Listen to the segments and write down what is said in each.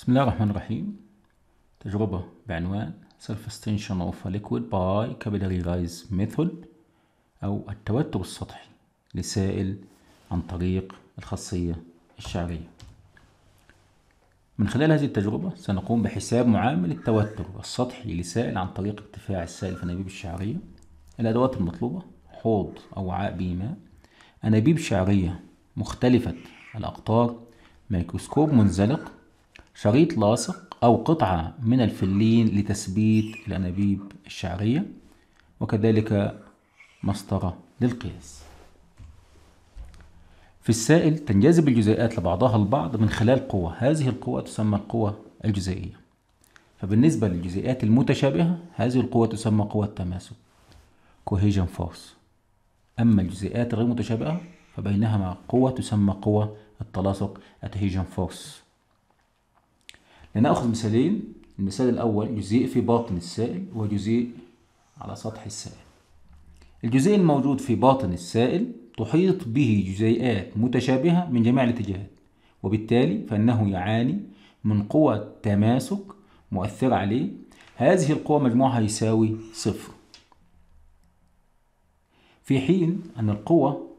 بسم الله الرحمن الرحيم تجربة بعنوان self extension of a liquid by capillary rise method أو التوتر السطحي لسائل عن طريق الخاصية الشعرية من خلال هذه التجربة سنقوم بحساب معامل التوتر السطحي لسائل عن طريق ارتفاع السائل في أنابيب الشعرية الأدوات المطلوبة حوض أو وعاء به ماء أنابيب شعرية مختلفة الأقطار ميكروسكوب منزلق شريط لاصق أو قطعة من الفلين لتثبيت الأنابيب الشعرية وكذلك مسطرة للقياس في السائل تنجذب الجزيئات لبعضها البعض من خلال قوة هذه القوة تسمى القوة الجزيئية فبالنسبة للجزيئات المتشابهة هذه القوة تسمى قوة التماسك cohesion force أما الجزيئات غير متشابهة فبينهما قوة تسمى قوة التلاصق adhesion force لنأخذ مثالين المثال الأول جزيء في باطن السائل وجزيء على سطح السائل الجزيء الموجود في باطن السائل تحيط به جزيئات متشابهة من جميع الاتجاهات وبالتالي فإنه يعاني من قوى تماسك مؤثرة عليه هذه القوى مجموعها يساوي صفر في حين أن القوة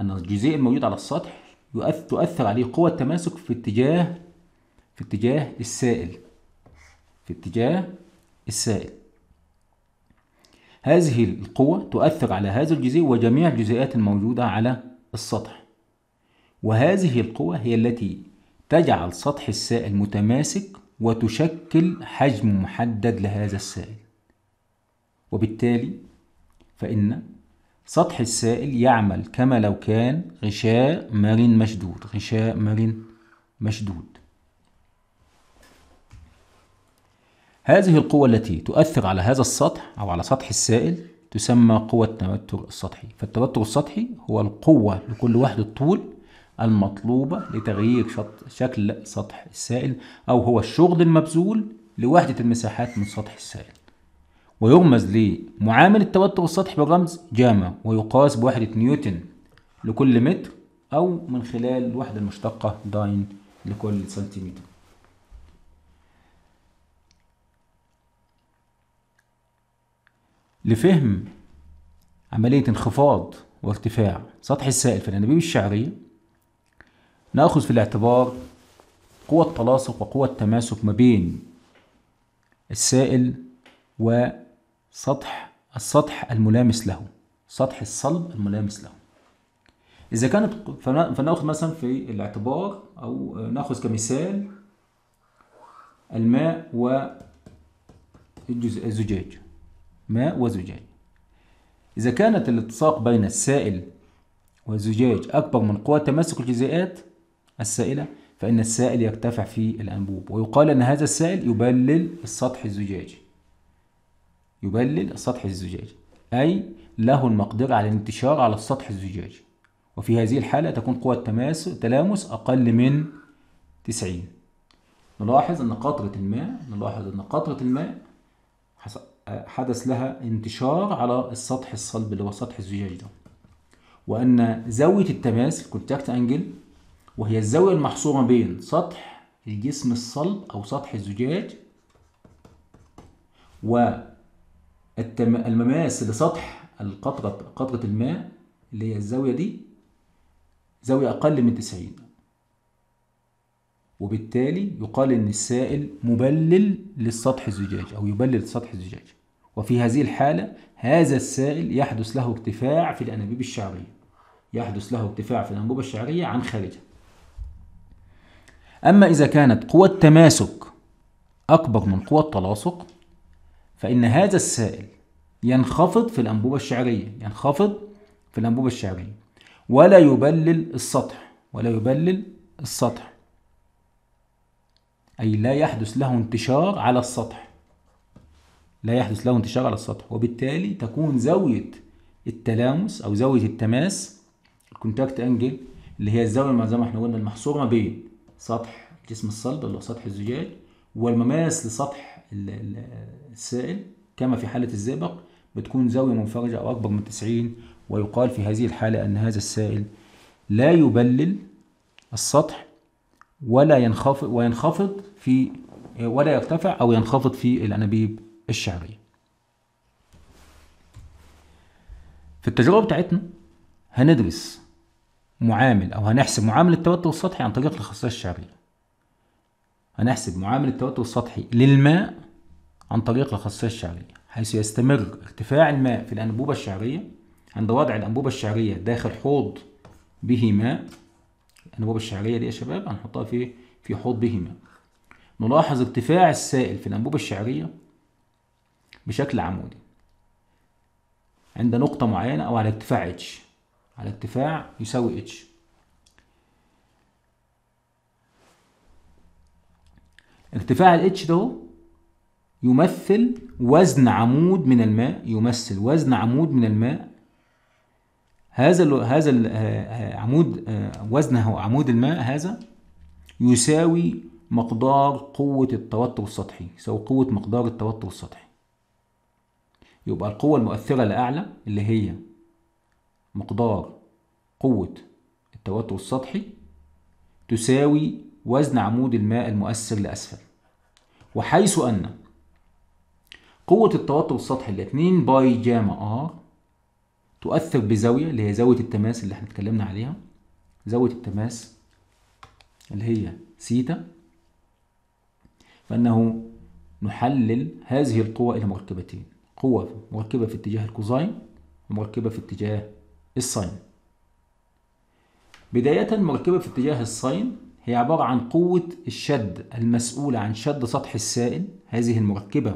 أن الجزيء الموجود على السطح تؤثر عليه قوى التماسك في اتجاه في اتجاه السائل في اتجاه السائل هذه القوة تؤثر على هذا الجزيء وجميع الجزيئات الموجودة على السطح وهذه القوة هي التي تجعل سطح السائل متماسك وتشكل حجم محدد لهذا السائل وبالتالي فإن سطح السائل يعمل كما لو كان غشاء مرن مشدود غشاء مرن مشدود هذه القوة التي تؤثر على هذا السطح أو على سطح السائل تسمى قوة التوتر السطحي فالتوتر السطحي هو القوة لكل وحدة طول المطلوبة لتغيير شكل سطح السائل أو هو الشغل المبذول لوحدة المساحات من سطح السائل ويرمز لمعامل التوتر السطحي بالرمز جاما ويقاس بوحدة نيوتن لكل متر أو من خلال الوحدة المشتقة داين لكل سنتيمتر لفهم عملية انخفاض وارتفاع سطح السائل في الأنابيب الشعرية نأخذ في الاعتبار قوة التلاصق وقوة التماسك ما بين السائل وسطح السطح الملامس له سطح الصلب الملامس له إذا كانت فنأخذ مثلا في الاعتبار أو نأخذ كمثال الماء والزجاج ماء وزجاج إذا كانت الاتساق بين السائل والزجاج أكبر من قوة تماسك الجزيئات السائلة فإن السائل يرتفع في الأنبوب ويقال أن هذا السائل يبلل السطح الزجاجي يبلل السطح الزجاجي أي له المقدرة على الانتشار على السطح الزجاجي وفي هذه الحالة تكون قوة تماس تلامس أقل من 90 نلاحظ أن قطرة الماء نلاحظ أن قطرة الماء حصل حدث لها انتشار على السطح الصلب اللي هو سطح الزجاج ده وأن زاوية التماس الكونتاكت أنجل وهي الزاوية المحصورة بين سطح الجسم الصلب أو سطح الزجاج المماس لسطح القطرة قطرة الماء اللي هي الزاوية دي زاوية أقل من 90 وبالتالي يقال إن السائل مبلل للسطح الزجاج أو يبلل سطح الزجاج وفي هذه الحالة هذا السائل يحدث له ارتفاع في الأنابيب الشعرية يحدث له ارتفاع في الأنبوبة الشعرية عن خارجها أما إذا كانت قوى التماسك أكبر من قوى التلاصق فإن هذا السائل ينخفض في الأنبوبة الشعرية ينخفض في الأنبوبة الشعرية ولا يبلل السطح ولا يبلل السطح أي لا يحدث له انتشار على السطح لا يحدث له انتشار على السطح وبالتالي تكون زاوية التلامس أو زاوية التماس الكونتاكت أنجل اللي هي الزاوية زي ما احنا قلنا المحصورة ما بين سطح الجسم الصلب اللي هو سطح الزجاج والمماس لسطح السائل كما في حالة الزئبق بتكون زاوية منفرجة أو أكبر من 90 ويقال في هذه الحالة أن هذا السائل لا يبلل السطح ولا ينخفض وينخفض في ولا يرتفع أو ينخفض في الأنابيب الشعرية. في التجربة بتاعتنا هندرس معامل أو هنحسب معامل التوتر السطحي عن طريق الخاصية الشعرية. هنحسب معامل التوتر السطحي للماء عن طريق الخاصية الشعرية حيث يستمر ارتفاع الماء في الأنبوبة الشعرية عند وضع الأنبوبة الشعرية داخل حوض به ماء الانبوبه الشعريه دي يا شباب هنحطها في في حوضهما نلاحظ ارتفاع السائل في الانبوبه الشعريه بشكل عمودي عند نقطه معينه او على ارتفاع اتش على ارتفاع يساوي اتش ارتفاع الاتش ده يمثل وزن عمود من الماء يمثل وزن عمود من الماء هذا ال هذا ال آه، آه، عمود آه، وزنه عمود الماء هذا يساوي مقدار قوة التوتر السطحي يساوي قوة مقدار التوتر السطحي يبقى القوة المؤثرة الأعلى اللي هي مقدار قوة التوتر السطحي تساوي وزن عمود الماء المؤثر لأسفل وحيث أن قوة التوتر السطحي اللي 2 باي جاما ار تؤثر بزاوية اللي هي زاوية التماس اللي احنا اتكلمنا عليها زاوية التماس اللي هي سيتا فإنه نحلل هذه القوى إلى مركبتين قوة مركبة في اتجاه الكوزاين ومركبة في اتجاه الساين بداية مركبة في اتجاه الساين هي عبارة عن قوة الشد المسؤولة عن شد سطح السائل هذه المركبة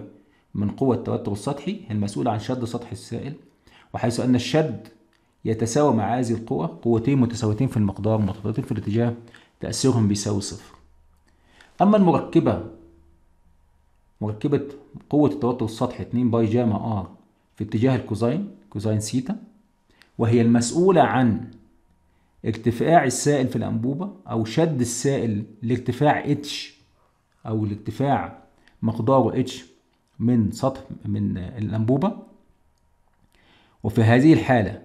من قوة التوتر السطحي هي المسؤولة عن شد سطح السائل وحيث أن الشد يتساوى مع هذه القوة قوتين متساويتين في المقدار متضادتين في الاتجاه تأثيرهم بيساوي صفر أما المركبة مركبة قوة التوتر السطحي 2 باي جاما ار في اتجاه الكوزين كوزين سيتا وهي المسؤولة عن ارتفاع السائل في الأنبوبة أو شد السائل لارتفاع اتش أو لارتفاع مقداره اتش من سطح من الأنبوبة وفي هذه الحالة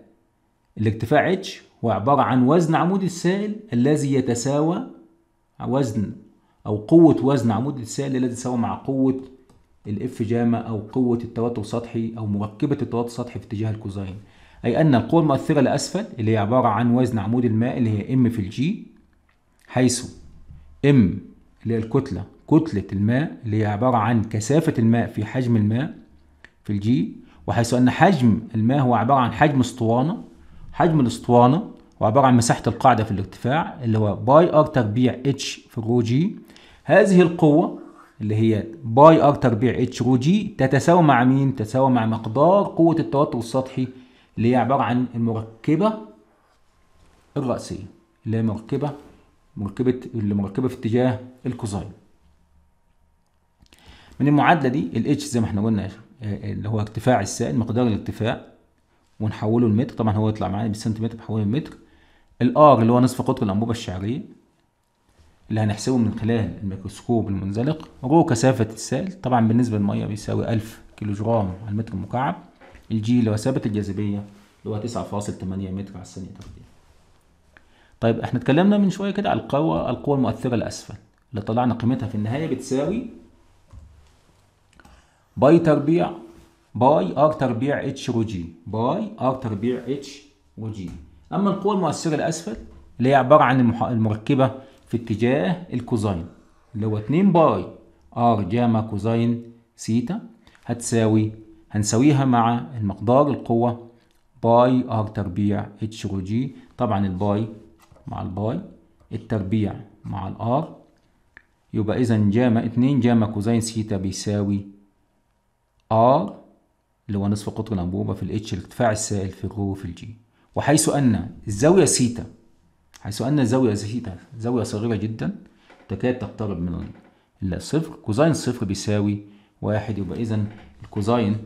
الارتفاع H هو عبارة عن وزن عمود السائل الذي يتساوى وزن أو قوة وزن عمود السائل الذي يتساوى مع قوة الاف جاما أو قوة التوتر السطحي أو مركبة التوتر السطحي في اتجاه الكوزين أي أن القوة المؤثرة لأسفل اللي هي عبارة عن وزن عمود الماء اللي هي ام في الجي حيث ام اللي هي الكتلة كتلة الماء اللي هي عبارة عن كثافة الماء في حجم الماء في الجي وحيث أن حجم الماء هو عبارة عن حجم اسطوانة حجم الاسطوانة هو عبارة عن مساحة القاعدة في الارتفاع اللي هو باي ار تربيع اتش في رو جي هذه القوة اللي هي باي ار تربيع اتش رو جي تتساوى مع مين؟ تتساوى مع مقدار قوة التوتر السطحي اللي هي عبارة عن المركبة الرأسية اللي هي مركبة مركبة اللي مركبة في اتجاه الكوزاين. من المعادلة دي الاتش H زي ما احنا قلنا يا اللي هو ارتفاع السائل مقدار الارتفاع ونحوله لمتر طبعا هو يطلع معانا بالسنتيمتر بحوله لمتر الار اللي هو نصف قطر الانبوبه الشعريه اللي هنحسبه من خلال الميكروسكوب المنزلق رو كثافه السائل طبعا بالنسبه للميه بيساوي 1000 كيلو جرام على المتر المكعب الجي اللي هو ثابت الجاذبيه اللي هو 9.8 متر على الثانيه تقريبا طيب احنا اتكلمنا من شويه كده على القوى القوى المؤثره لاسفل اللي طلعنا قيمتها في النهايه بتساوي باي تربيع باي ار تربيع اتش وجي باي ار تربيع اتش وجي اما القوه المؤثره الاسفل اللي هي عباره عن المركبه في اتجاه الكوزين اللي هو 2 باي ار جاما كوزين سيتا هتساوي هنساويها مع المقدار القوه باي ار تربيع اتش وجي طبعا الباي مع الباي التربيع مع الار يبقى اذا جاما 2 جاما كوزين سيتا بيساوي R اللي هو نصف قطر الأنبوبة في ال H الارتفاع السائل في الرو في الجي وحيث أن الزاوية سيتا حيث أن الزاوية سيتا زاوية صغيرة جدا تكاد تقترب من الصفر كوزين صفر بيساوي واحد يبقى إذا الكوزين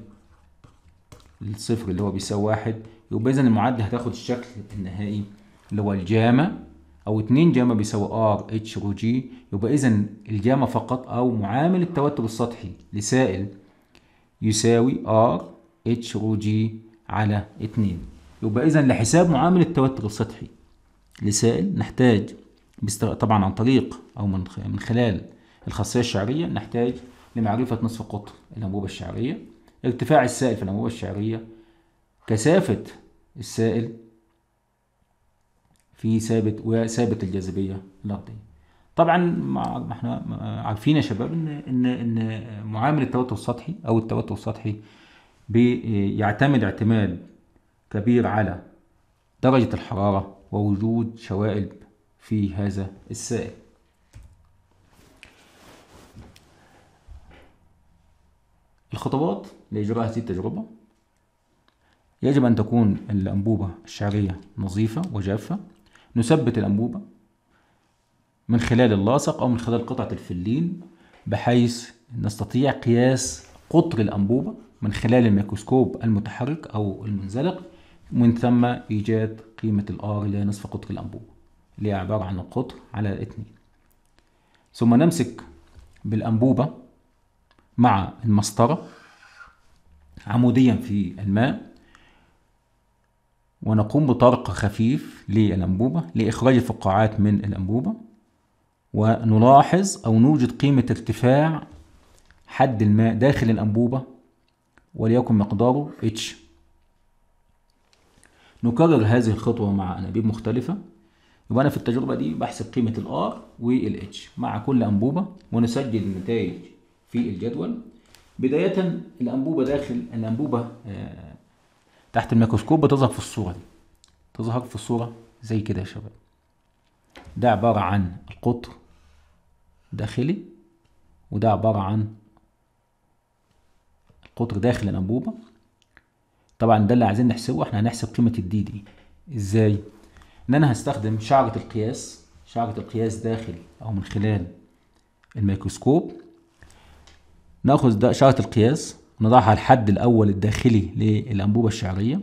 الصفر اللي هو بيساوي واحد يبقى إذا المعادلة هتاخد الشكل النهائي اللي هو الجاما أو 2 جاما بيساوي R اتش رو جي يبقى إذا الجاما فقط أو معامل التوتر السطحي لسائل يساوي ار اتش رو جي على 2 يبقى اذا لحساب معامل التوتر السطحي لسائل نحتاج طبعا عن طريق او من من خلال الخاصيه الشعريه نحتاج لمعرفه نصف قطر الانبوبه الشعريه ارتفاع السائل في الانبوبه الشعريه كثافه السائل في ثابت وثابت الجاذبيه الارضيه طبعا ما احنا عارفين يا شباب ان ان ان معامل التوتر السطحي او التوتر السطحي بيعتمد اعتماد كبير على درجة الحرارة ووجود شوائب في هذا السائل الخطوات لإجراء هذه التجربة يجب أن تكون الأنبوبة الشعرية نظيفة وجافة نثبت الأنبوبة من خلال اللاصق أو من خلال قطعة الفلين بحيث نستطيع قياس قطر الأنبوبة من خلال الميكروسكوب المتحرك أو المنزلق ومن ثم إيجاد قيمة الآر اللي هي نصف قطر الأنبوبة اللي هي عبارة عن القطر على اتنين ثم نمسك بالأنبوبة مع المسطرة عموديا في الماء ونقوم بطرق خفيف للأنبوبة لإخراج الفقاعات من الأنبوبة ونلاحظ أو نوجد قيمة ارتفاع حد الماء داخل الأنبوبة وليكن مقداره H نكرر هذه الخطوة مع أنابيب مختلفة يبقى أنا في التجربة دي بحسب قيمة الـ R والـ H مع كل أنبوبة ونسجل النتائج في الجدول بداية الأنبوبة داخل الأنبوبة آه، تحت الميكروسكوب بتظهر في الصورة دي تظهر في الصورة زي كده يا شباب ده عبارة عن القطر داخلي وده عبارة عن قطر داخل الأنبوبة طبعا ده اللي عايزين نحسبه احنا هنحسب قيمة الدي دي ازاي؟ ان انا هستخدم شعرة القياس شعرة القياس داخل او من خلال الميكروسكوب ناخذ ده شعرة القياس ونضعها الحد الأول الداخلي للأنبوبة الشعرية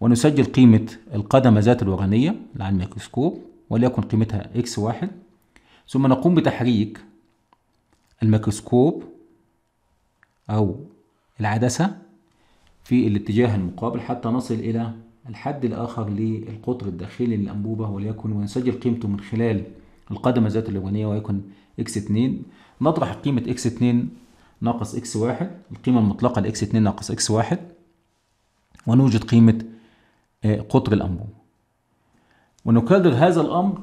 ونسجل قيمة القدمة ذات الورانية اللي على الميكروسكوب وليكن قيمتها إكس واحد ثم نقوم بتحريك الميكروسكوب أو العدسة في الاتجاه المقابل حتى نصل إلى الحد الآخر للقطر الداخلي للأنبوبة وليكن ونسجل قيمته من خلال القدمة ذات اللبنية ويكن x2 نطرح قيمة x2 ناقص x1 القيمة المطلقة ل 2 ناقص x1 ونوجد قيمة آه، قطر الأنبوبة ونكرر هذا الأمر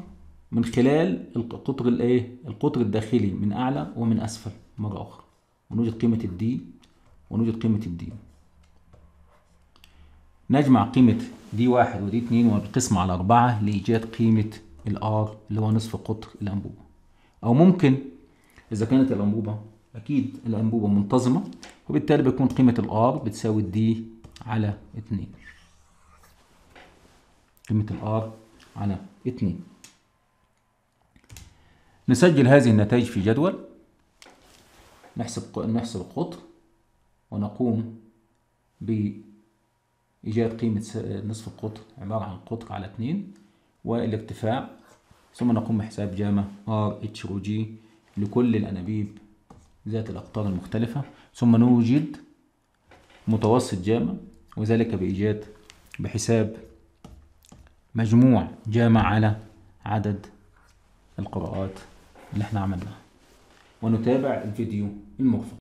من خلال القطر الايه القطر الداخلي من اعلى ومن اسفل مره اخرى ونوجد قيمه الدي ونوجد قيمه الدي نجمع قيمه دي واحد ودي اتنين ونقسم على أربعة لإيجاد قيمة الآر اللي هو نصف قطر الأنبوبة أو ممكن إذا كانت الأنبوبة أكيد الأنبوبة منتظمة وبالتالي بيكون قيمة الآر بتساوي الدي على اتنين قيمة الآر على اتنين نسجل هذه النتائج في جدول نحسب نحسب القطر ونقوم بإيجاد قيمة نصف القطر عبارة عن قطر على 2 والارتفاع ثم نقوم بحساب جاما ار اتش او جي لكل الأنابيب ذات الأقطار المختلفة ثم نوجد متوسط جاما وذلك بإيجاد بحساب مجموع جاما على عدد القراءات اللي احنا عملناها ونتابع الفيديو المرفق